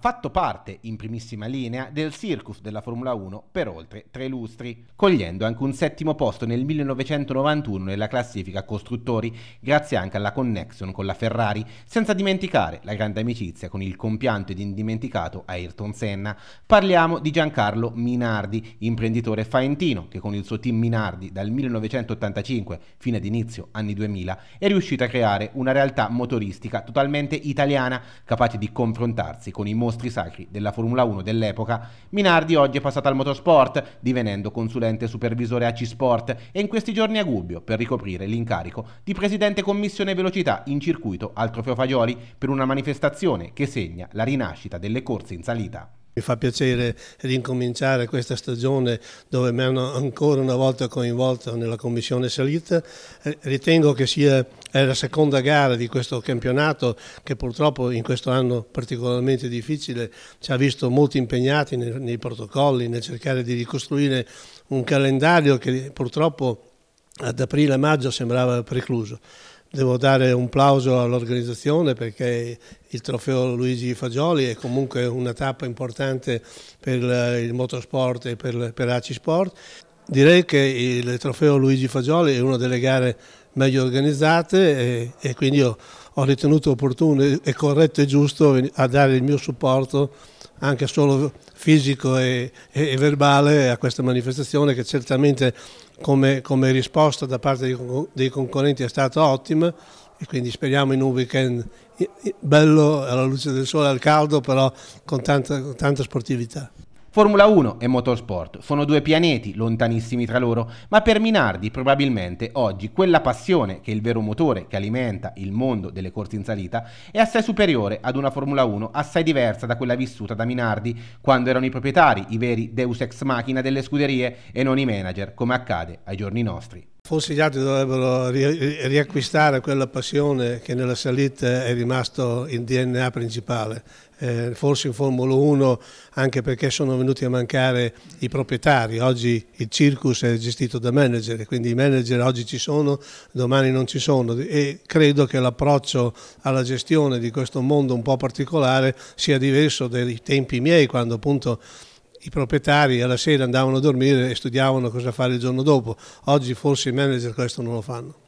fatto parte in primissima linea del circus della Formula 1 per oltre tre lustri, cogliendo anche un settimo posto nel 1991 nella classifica costruttori, grazie anche alla connection con la Ferrari, senza dimenticare la grande amicizia con il compianto ed indimenticato Ayrton Senna. Parliamo di Giancarlo Minardi, imprenditore faentino che con il suo team Minardi dal 1985 fino ad inizio anni 2000 è riuscito a creare una realtà motoristica totalmente italiana, capace di confrontarsi con i mostri mostri sacri della Formula 1 dell'epoca, Minardi oggi è passato al motorsport, divenendo consulente supervisore a C-Sport e in questi giorni a Gubbio per ricoprire l'incarico di presidente commissione velocità in circuito al Trofeo Fagioli per una manifestazione che segna la rinascita delle corse in salita. Mi fa piacere rincominciare questa stagione dove mi hanno ancora una volta coinvolto nella commissione salita. Eh, ritengo che sia la seconda gara di questo campionato che purtroppo in questo anno particolarmente difficile ci ha visto molto impegnati nei, nei protocolli, nel cercare di ricostruire un calendario che purtroppo ad aprile-maggio sembrava precluso devo dare un plauso all'organizzazione perché il trofeo Luigi Fagioli è comunque una tappa importante per il motorsport e per, per Aci Sport. Direi che il trofeo Luigi Fagioli è una delle gare meglio organizzate e, e quindi ho, ho ritenuto opportuno e corretto e giusto a dare il mio supporto anche solo fisico e, e, e verbale a questa manifestazione che certamente come, come risposta da parte dei, dei concorrenti è stata ottima e quindi speriamo in un weekend bello alla luce del sole, al caldo, però con tanta, con tanta sportività. Formula 1 e motorsport sono due pianeti lontanissimi tra loro, ma per Minardi probabilmente oggi quella passione che è il vero motore che alimenta il mondo delle corse in salita è assai superiore ad una Formula 1 assai diversa da quella vissuta da Minardi quando erano i proprietari i veri deus ex machina delle scuderie e non i manager come accade ai giorni nostri. Forse gli altri dovrebbero ri riacquistare quella passione che nella salita è rimasto il DNA principale. Eh, forse in Formula 1 anche perché sono venuti a mancare i proprietari. Oggi il circus è gestito da manager, quindi i manager oggi ci sono, domani non ci sono e credo che l'approccio alla gestione di questo mondo un po' particolare sia diverso dai tempi miei quando appunto i proprietari alla sera andavano a dormire e studiavano cosa fare il giorno dopo. Oggi forse i manager questo non lo fanno.